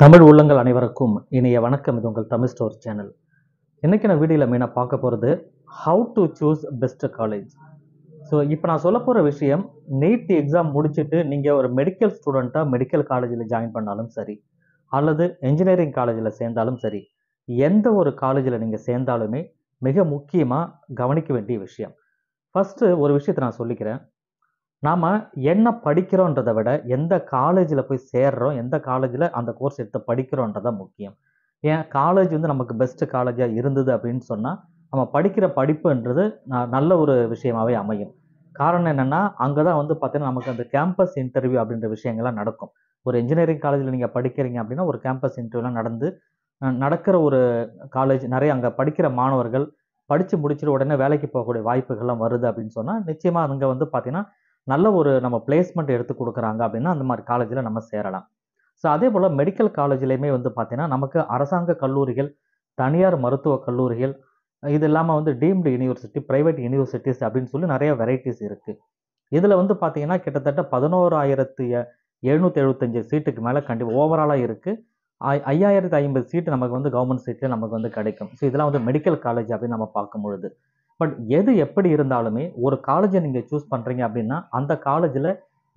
தமிழ் உள்ளங்கள் அனைவருக்கும் இனிய வணக்கம் இது உங்கள் தமிழ் ஸ்டோர் சேனல் இன்றைக்கி நான் வீடியோவில் மெயினாக பார்க்க போகிறது how to choose best college so இப்போ நான் சொல்ல போகிற விஷயம் நீட் எக்ஸாம் முடிச்சுட்டு நீங்கள் ஒரு மெடிக்கல் ஸ்டூடெண்ட்டாக மெடிக்கல் காலேஜில் ஜாயின் பண்ணாலும் சரி அல்லது இன்ஜினியரிங் காலேஜில் சேர்ந்தாலும் சரி எந்த ஒரு காலேஜில் நீங்கள் சேர்ந்தாலுமே மிக முக்கியமாக கவனிக்க வேண்டிய விஷயம் ஃபஸ்ட்டு ஒரு விஷயத்தை நான் சொல்லிக்கிறேன் நாம் என்ன படிக்கிறோன்றதை விட எந்த காலேஜில் போய் சேர்றோம் எந்த காலேஜில் அந்த கோர்ஸ் எடுத்து படிக்கிறோன்றத முக்கியம் ஏன் காலேஜ் வந்து நமக்கு பெஸ்ட்டு காலேஜாக இருந்தது அப்படின்னு சொன்னால் நம்ம படிக்கிற படிப்புன்றது நல்ல ஒரு விஷயமாகவே அமையும் காரணம் என்னென்னா அங்கே தான் வந்து பார்த்தீங்கன்னா நமக்கு அந்த கேம்பஸ் இன்டர்வியூ அப்படின்ற விஷயங்கள்லாம் நடக்கும் ஒரு இன்ஜினியரிங் காலேஜில் நீங்கள் படிக்கிறீங்க அப்படின்னா ஒரு கேம்பஸ் இன்டர்வியூலாம் நடந்து நடக்கிற ஒரு காலேஜ் நிறைய அங்கே படிக்கிற மாணவர்கள் படித்து முடிச்சுட்டு உடனே வேலைக்கு போகக்கூடிய வாய்ப்புகள்லாம் வருது அப்படின்னு சொன்னால் நிச்சயமாக அங்கே வந்து பார்த்திங்கன்னா நல்ல ஒரு நம்ம பிளேஸ்மெண்ட் எடுத்து கொடுக்குறாங்க அப்படின்னா அந்த மாதிரி காலேஜில் நம்ம சேரலாம் ஸோ அதே போல் மெடிக்கல் காலேஜ்லேயுமே வந்து பார்த்திங்கன்னா நமக்கு அரசாங்க கல்லூரிகள் தனியார் மருத்துவ கல்லூரிகள் இது இல்லாமல் வந்து டீம்டு யூனிவர்சிட்டி ப்ரைவேட் யூனிவர்சிட்டிஸ் அப்படின்னு சொல்லி நிறைய வெரைட்டிஸ் இருக்குது இதில் வந்து பார்த்தீங்கன்னா கிட்டத்தட்ட பதினோராயிரத்து எழுநூற்றி எழுபத்தஞ்சு சீட்டுக்கு மேலே கண்டிப்பாக ஓவராலாக இருக்குது ஐயாயிரத்து ஐம்பது சீட்டு நமக்கு வந்து கவர்மெண்ட் சீட்டில் நமக்கு வந்து கிடைக்கும் ஸோ இதெல்லாம் வந்து மெடிக்கல் காலேஜ் அப்படின்னு நம்ம பார்க்கும் பொழுது பட் எது எப்படி இருந்தாலுமே ஒரு காலேஜை நீங்கள் சூஸ் பண்ணுறீங்க அப்படின்னா அந்த காலேஜில்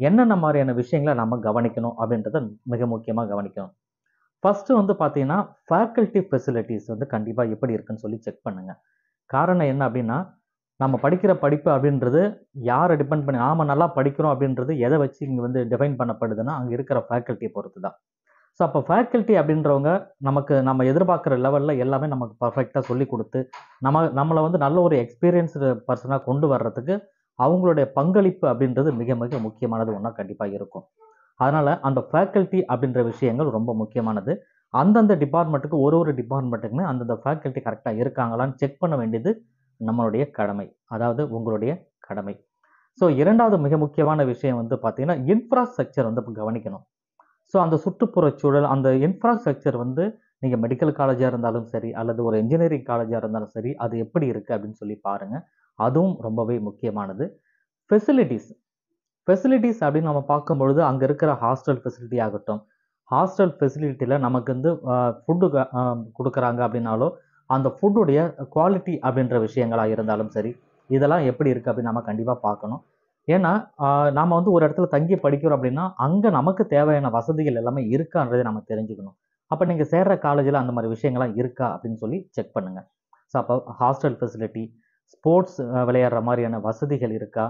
என்னென்ன மாதிரியான விஷயங்களை நம்ம கவனிக்கணும் அப்படின்றத மிக முக்கியமாக கவனிக்கணும் ஃபஸ்ட்டு வந்து பார்த்தீங்கன்னா ஃபேக்கல்ட்டி ஃபெசிலிட்டிஸ் வந்து கண்டிப்பாக எப்படி இருக்குன்னு சொல்லி செக் பண்ணுங்கள் காரணம் என்ன அப்படின்னா நம்ம படிக்கிற படிப்பு அப்படின்றது யாரை டிபெண்ட் பண்ணி ஆமாம் நல்லா படிக்கிறோம் அப்படின்றது எதை வச்சு இங்கே வந்து டிஃபைன் பண்ணப்படுதுன்னா அங்கே இருக்கிற ஃபேக்கல்ட்டியை பொறுத்து தான் ஸோ அப்போ ஃபேக்கல்ட்டி அப்படின்றவங்க நமக்கு நம்ம எதிர்பார்க்குற லெவலில் எல்லாமே நமக்கு பர்ஃபெக்டாக சொல்லி கொடுத்து நம்ம நம்மளை வந்து நல்ல ஒரு எக்ஸ்பீரியன்ஸ்டு பர்சனாக கொண்டு வர்றதுக்கு அவங்களுடைய பங்களிப்பு அப்படின்றது மிக மிக முக்கியமானது ஒன்றா கண்டிப்பாக இருக்கும் அதனால் அந்த ஃபேக்கல்ட்டி அப்படின்ற விஷயங்கள் ரொம்ப முக்கியமானது அந்தந்த டிபார்ட்மெண்ட்டுக்கு ஒரு ஒரு டிபார்ட்மெண்ட்டுக்குமே அந்தந்த ஃபேக்கல்ட்டி கரெக்டாக இருக்காங்களான்னு செக் பண்ண வேண்டியது நம்மளுடைய கடமை அதாவது உங்களுடைய கடமை ஸோ இரண்டாவது மிக முக்கியமான விஷயம் வந்து பார்த்திங்கன்னா இன்ஃப்ராஸ்ட்ரக்சர் வந்து கவனிக்கணும் ஸோ அந்த சுற்றுப்புறச் சூழல் அந்த இன்ஃப்ராஸ்ட்ரக்சர் வந்து நீங்கள் மெடிக்கல் காலேஜாக இருந்தாலும் சரி அல்லது ஒரு இன்ஜினியரிங் காலேஜாக இருந்தாலும் சரி அது எப்படி இருக்குது அப்படின்னு சொல்லி பாருங்கள் அதுவும் ரொம்பவே முக்கியமானது ஃபெசிலிட்டிஸ் ஃபெசிலிட்டிஸ் அப்படின்னு நம்ம பார்க்கும்பொழுது அங்கே இருக்கிற ஹாஸ்டல் ஃபெசிலிட்டி ஆகட்டும் ஹாஸ்டல் ஃபெசிலிட்டியில் நமக்கு வந்து ஃபுட்டு கொடுக்குறாங்க அப்படின்னாலோ அந்த ஃபுட்டுடைய குவாலிட்டி அப்படின்ற விஷயங்களாக இருந்தாலும் சரி இதெல்லாம் எப்படி இருக்குது அப்படின்னு நம்ம கண்டிப்பாக பார்க்கணும் ஏன்னா நாம் வந்து ஒரு இடத்துல தங்கி படிக்கிறோம் அப்படின்னா அங்கே நமக்கு தேவையான வசதிகள் எல்லாமே இருக்கான்றதை நம்ம தெரிஞ்சுக்கணும் அப்போ நீங்கள் சேர்கிற காலேஜில் அந்த மாதிரி விஷயங்கள்லாம் இருக்கா அப்படின்னு சொல்லி செக் பண்ணுங்கள் ஸோ அப்போ ஹாஸ்டல் ஃபெசிலிட்டி ஸ்போர்ட்ஸ் விளையாடுற மாதிரியான வசதிகள் இருக்கா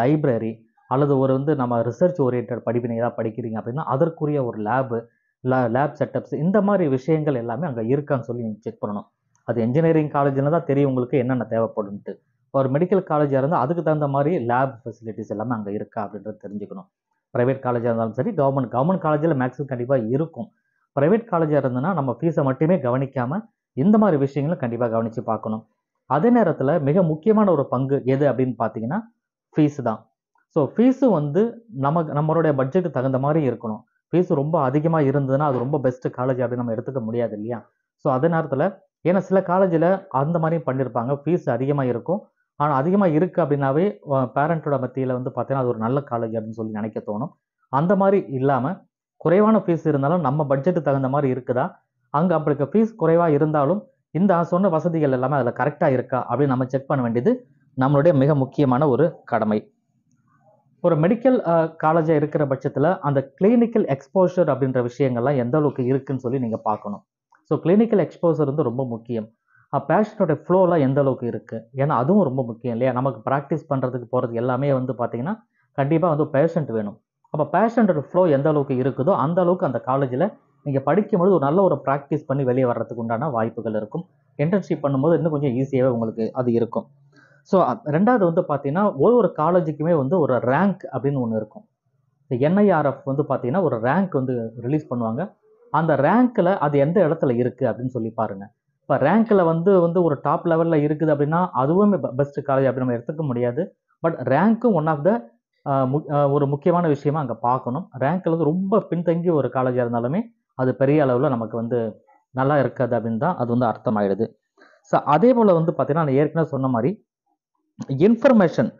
லைப்ரரி அல்லது ஒரு வந்து நம்ம ரிசர்ச் ஓரியன்ட் படிப்பினை ஏதாவது படிக்கிறீங்க அப்படின்னா அதற்குரிய ஒரு லேபு லேப் செட்டப்ஸ் இந்த மாதிரி விஷயங்கள் எல்லாமே அங்கே இருக்கான்னு சொல்லி நீங்கள் செக் பண்ணணும் அது என்ஜினியரிங் காலேஜில் தான் தெரியும் உங்களுக்கு என்னென்ன தேவைப்படும்ட்டு ஒரு மெடிக்கல் காலேஜாக இருந்தால் அதுக்கு தகுந்த மாதிரி லேப் ஃபெசிலிட்டிஸ் எல்லாமே அங்கே இருக்கா அப்படின்றது தெரிஞ்சுக்கணும் ப்ரைவேட் காலேஜாக இருந்தாலும் சரி கவர்மெண்ட் கவர்மெண்ட் காலேஜில் மேக்ஸிமம் கண்டிப்பாக இருக்கும் ப்ரைவேட் காலேஜாக இருந்ததுன்னா நம்ம ஃபீஸை மட்டுமே கவனிக்காமல் இந்த மாதிரி விஷயங்களும் கண்டிப்பாக கவனித்து பார்க்கணும் அதே நேரத்தில் மிக முக்கியமான ஒரு பங்கு எது அப்படின்னு பார்த்தீங்கன்னா ஃபீஸு தான் ஸோ ஃபீஸு வந்து நம்ம நம்மளுடைய பட்ஜெட்டுக்கு தகுந்த மாதிரி இருக்கணும் ஃபீஸ் ரொம்ப அதிகமாக இருந்ததுன்னா அது ரொம்ப பெஸ்ட்டு காலேஜ் அப்படின்னு நம்ம எடுத்துக்க முடியாது இல்லையா ஸோ அதே நேரத்தில் ஏன்னா சில காலேஜில் அந்த மாதிரியும் பண்ணியிருப்பாங்க ஃபீஸ் அதிகமாக இருக்கும் ஆனால் அதிகமாக இருக்குது அப்படின்னாவே பேரண்ட்டோட மத்தியில் வந்து பார்த்தீங்கன்னா அது ஒரு நல்ல காலேஜ் அப்படின்னு சொல்லி நினைக்க தோணும் அந்த மாதிரி இல்லாமல் குறைவான ஃபீஸ் இருந்தாலும் நம்ம பட்ஜெட்டுக்கு தகுந்த மாதிரி இருக்குதா அங்கே அப்படி ஃபீஸ் குறைவாக இருந்தாலும் இந்த சொன்ன வசதிகள் எல்லாமே அதில் கரெக்டாக இருக்கா அப்படின்னு நம்ம செக் பண்ண வேண்டியது நம்மளுடைய மிக முக்கியமான ஒரு கடமை ஒரு மெடிக்கல் காலேஜாக இருக்கிற பட்சத்தில் அந்த கிளினிக்கல் எக்ஸ்போஷர் அப்படின்ற விஷயங்கள்லாம் எந்த அளவுக்கு இருக்குன்னு சொல்லி நீங்கள் பார்க்கணும் ஸோ கிளினிக்கல் எக்ஸ்போஷர் வந்து ரொம்ப முக்கியம் பேஷனோட ஃப்ளோலாம் எந்த அளவுக்கு இருக்குது ஏன்னா அதுவும் ரொம்ப முக்கியம் இல்லையா நமக்கு ப்ராக்டிஸ் பண்ணுறதுக்கு போகிறது எல்லாமே வந்து பார்த்திங்கன்னா கண்டிப்பாக வந்து பேஷண்ட் வேணும் அப்போ பேஷனோட ஃப்ளோ எந்த அளவுக்கு இருக்குதோ அந்த அளவுக்கு அந்த காலேஜில் நீங்கள் படிக்கும்பொழுது ஒரு நல்ல ஒரு ப்ராக்டிஸ் பண்ணி வெளியே வர்றதுக்கு உண்டான வாய்ப்புகள் இருக்கும் இன்டர்ன்ஷிப் பண்ணும்போது இன்னும் கொஞ்சம் ஈஸியாகவே உங்களுக்கு அது இருக்கும் ஸோ ரெண்டாவது வந்து பார்த்தீங்கன்னா ஒவ்வொரு காலேஜுக்குமே வந்து ஒரு ரேங்க் அப்படின்னு ஒன்று இருக்கும் இந்த என்ஐஆர்எஃப் வந்து பார்த்தீங்கன்னா ஒரு ரேங்க் வந்து ரிலீஸ் பண்ணுவாங்க அந்த ரேங்க்கில் அது எந்த இடத்துல இருக்குது அப்படின்னு சொல்லி பாருங்கள் இப்போ ரேங்க்கில் வந்து வந்து ஒரு டாப் லெவலில் இருக்குது அப்படின்னா அதுவும் பெஸ்ட் காலேஜ் அப்படி நம்ம எடுத்துக்க முடியாது பட் ரேங்க்கும் ஒன் ஆஃப் த ஒரு முக்கியமான விஷயமா அங்கே பார்க்கணும் ரேங்க்கில் வந்து ரொம்ப பின்தங்கி ஒரு காலேஜாக இருந்தாலுமே அது பெரிய அளவில் நமக்கு வந்து நல்லா இருக்காது அப்படின்னு தான் அது வந்து அர்த்தமாயிடுது ஸோ அதே போல் வந்து பார்த்தீங்கன்னா நான் ஏற்கனவே சொன்ன மாதிரி இன்ஃபர்மேஷன்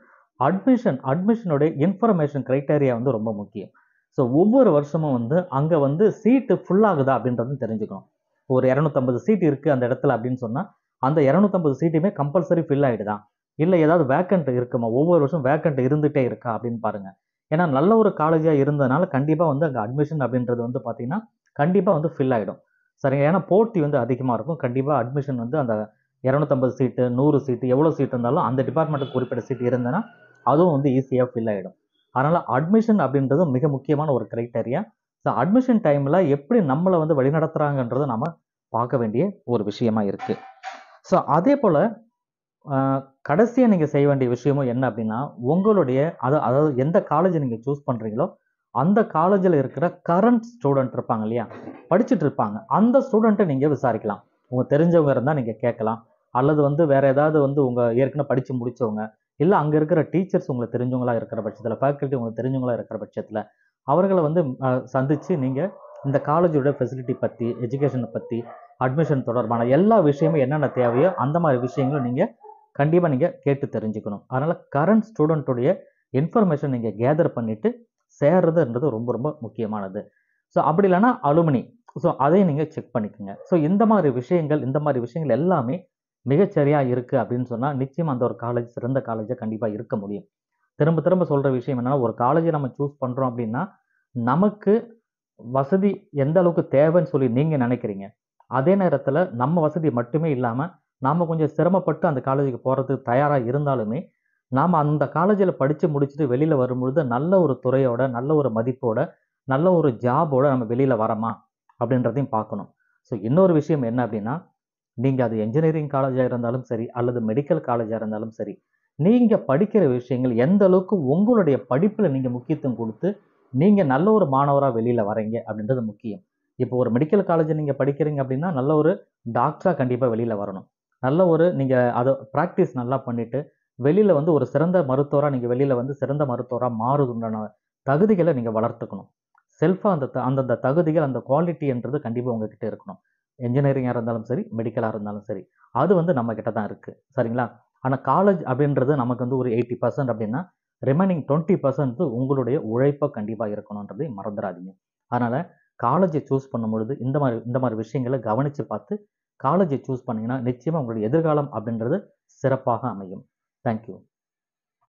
அட்மிஷன் அட்மிஷனுடைய இன்ஃபர்மேஷன் க்ரைட்டேரியா வந்து ரொம்ப முக்கியம் ஸோ ஒவ்வொரு வருஷமும் வந்து அங்கே வந்து சீட்டு ஃபுல்லாகுதா அப்படின்றது தெரிஞ்சுக்கணும் ஒரு இரநூத்தம்பது சீட் இருக்குது அந்த இடத்துல அப்படின்னு சொன்னால் அந்த இரநூத்தம்பது சீட்டுமே கம்பல்சரி ஃபில் ஆகிடுதான் இல்லை ஏதாவது வேக்கண்ட் இருக்குமா ஒவ்வொரு வருஷம் வேக்கண்ட் இருந்துகிட்டே இருக்கா அப்படின்னு பாருங்கள் ஏன்னா நல்ல ஒரு காலேஜாக இருந்ததுனால கண்டிப்பாக வந்து அங்கே அட்மிஷன் அப்படின்றது வந்து பார்த்திங்கன்னா கண்டிப்பாக வந்து ஃபில் ஆகிடும் சரிங்க ஏன்னா போட்டி வந்து அதிகமாக இருக்கும் கண்டிப்பாக அட்மிஷன் வந்து அந்த இரநூத்தம்பது சீட்டு நூறு சீட்டு எவ்வளோ சீட் இருந்தாலும் அந்த டிபார்ட்மெண்ட்டுக்கு குறிப்பிட்ட சீட் இருந்ததுன்னா அதுவும் வந்து ஈஸியாக ஃபில் ஆகிடும் அதனால் அட்மிஷன் அப்படின்றது மிக முக்கியமான ஒரு கிரைட்டேரியா ஸோ அட்மிஷன் டைமில் எப்படி நம்மளை வந்து வழிநடத்துகிறாங்கன்றதை நம்ம பார்க்க வேண்டிய ஒரு விஷயமா இருக்குது ஸோ அதே போல் கடைசியாக நீங்கள் செய்ய வேண்டிய விஷயமும் என்ன அப்படின்னா உங்களுடைய அது அதாவது எந்த காலேஜ் நீங்கள் சூஸ் பண்ணுறீங்களோ அந்த காலேஜில் இருக்கிற கரண்ட் ஸ்டூடெண்ட் இருப்பாங்க இல்லையா படிச்சுட்டு இருப்பாங்க அந்த ஸ்டூடெண்ட்டை நீங்கள் விசாரிக்கலாம் உங்கள் தெரிஞ்சவங்க இருந்தால் நீங்கள் கேட்கலாம் அல்லது வந்து வேறு ஏதாவது வந்து உங்கள் ஏற்கனவே படித்து முடித்தவங்க இல்லை அங்கே இருக்கிற டீச்சர்ஸ் உங்களுக்கு தெரிஞ்சவங்களா இருக்கிற பட்சத்தில் ஃபேக்கல்ட்டி உங்களுக்கு தெரிஞ்சவங்களா இருக்கிற பட்சத்தில் அவர்களை வந்து சந்தித்து நீங்கள் இந்த காலேஜோட ஃபெசிலிட்டி பற்றி எஜுகேஷனை பற்றி அட்மிஷன் தொடர்பான எல்லா விஷயமும் என்னென்ன தேவையோ அந்த மாதிரி விஷயங்களும் நீங்கள் கண்டிப்பாக நீங்கள் கேட்டு தெரிஞ்சுக்கணும் அதனால் கரண்ட் ஸ்டூடெண்ட்டுடைய இன்ஃபர்மேஷன் நீங்கள் கேதர் பண்ணிவிட்டு சேர்றதுன்றது ரொம்ப ரொம்ப முக்கியமானது ஸோ அப்படி இல்லைன்னா அலுமினி ஸோ அதையும் நீங்கள் செக் பண்ணிக்கோங்க ஸோ இந்த மாதிரி விஷயங்கள் இந்த மாதிரி விஷயங்கள் எல்லாமே மிகச்சரியாக இருக்குது அப்படின்னு சொன்னால் நிச்சயம் அந்த ஒரு காலேஜ் சிறந்த காலேஜாக கண்டிப்பாக இருக்க முடியும் திரும்ப திரும்ப சொல்கிற விஷயம் என்னென்னா ஒரு காலேஜை நம்ம சூஸ் பண்ணுறோம் அப்படின்னா நமக்கு வசதி எந்த அளவுக்கு தேவைன்னு சொல்லி நீங்கள் நினைக்கிறீங்க அதே நேரத்தில் நம்ம வசதி மட்டுமே இல்லாமல் நாம் கொஞ்சம் சிரமப்பட்டு அந்த காலேஜுக்கு போகிறதுக்கு தயாராக இருந்தாலுமே நாம் அந்த காலேஜில் படித்து முடிச்சுட்டு வெளியில் வரும்பொழுது நல்ல ஒரு துறையோட நல்ல ஒரு மதிப்போட நல்ல ஒரு ஜாபோட நம்ம வெளியில் வரமா அப்படின்றதையும் பார்க்கணும் ஸோ இன்னொரு விஷயம் என்ன அப்படின்னா நீங்கள் அது என்ஜினியரிங் காலேஜாக இருந்தாலும் சரி அல்லது மெடிக்கல் காலேஜாக இருந்தாலும் சரி நீங்கள் படிக்கிற விஷயங்கள் எந்த அளவுக்கு உங்களுடைய படிப்பில் நீங்கள் முக்கியத்துவம் கொடுத்து நீங்கள் நல்ல ஒரு மாணவராக வெளியில் வரீங்க அப்படின்றது முக்கியம் இப்போ ஒரு மெடிக்கல் காலேஜ் நீங்கள் படிக்கிறீங்க அப்படின்னா நல்ல ஒரு டாக்டராக கண்டிப்பாக வெளியில் வரணும் நல்ல ஒரு நீங்கள் அதை ப்ராக்டிஸ் நல்லா பண்ணிவிட்டு வெளியில் வந்து ஒரு சிறந்த மருத்துவராக நீங்கள் வெளியில் வந்து சிறந்த மருத்துவராக மாறுதுண்டான தகுதிகளை நீங்கள் வளர்த்துக்கணும் செல்ஃபாக அந்த அந்தந்த தகுதிகள் அந்த குவாலிட்டின்றது கண்டிப்பாக உங்ககிட்ட இருக்கணும் இன்ஜினியரிங்காக இருந்தாலும் சரி மெடிக்கலாக இருந்தாலும் சரி அது வந்து நம்மக்கிட்ட தான் இருக்குது சரிங்களா ஆனால் காலேஜ் அப்படின்றது நமக்கு வந்து ஒரு எயிட்டி பர்சன்ட் அப்படின்னா ரிமைனிங் டுவெண்ட்டி பர்சன்ட் உங்களுடைய உழைப்பாக கண்டிப்பாக இருக்கணுன்றதை மறந்துடாதீங்க அதனால் காலேஜை சூஸ் பண்ணும்பொழுது இந்த மாதிரி இந்த மாதிரி விஷயங்களை கவனித்து பார்த்து காலேஜை சூஸ் பண்ணிங்கன்னா நிச்சயமாக உங்களுடைய எதிர்காலம் அப்படின்றது சிறப்பாக அமையும் தேங்க்யூ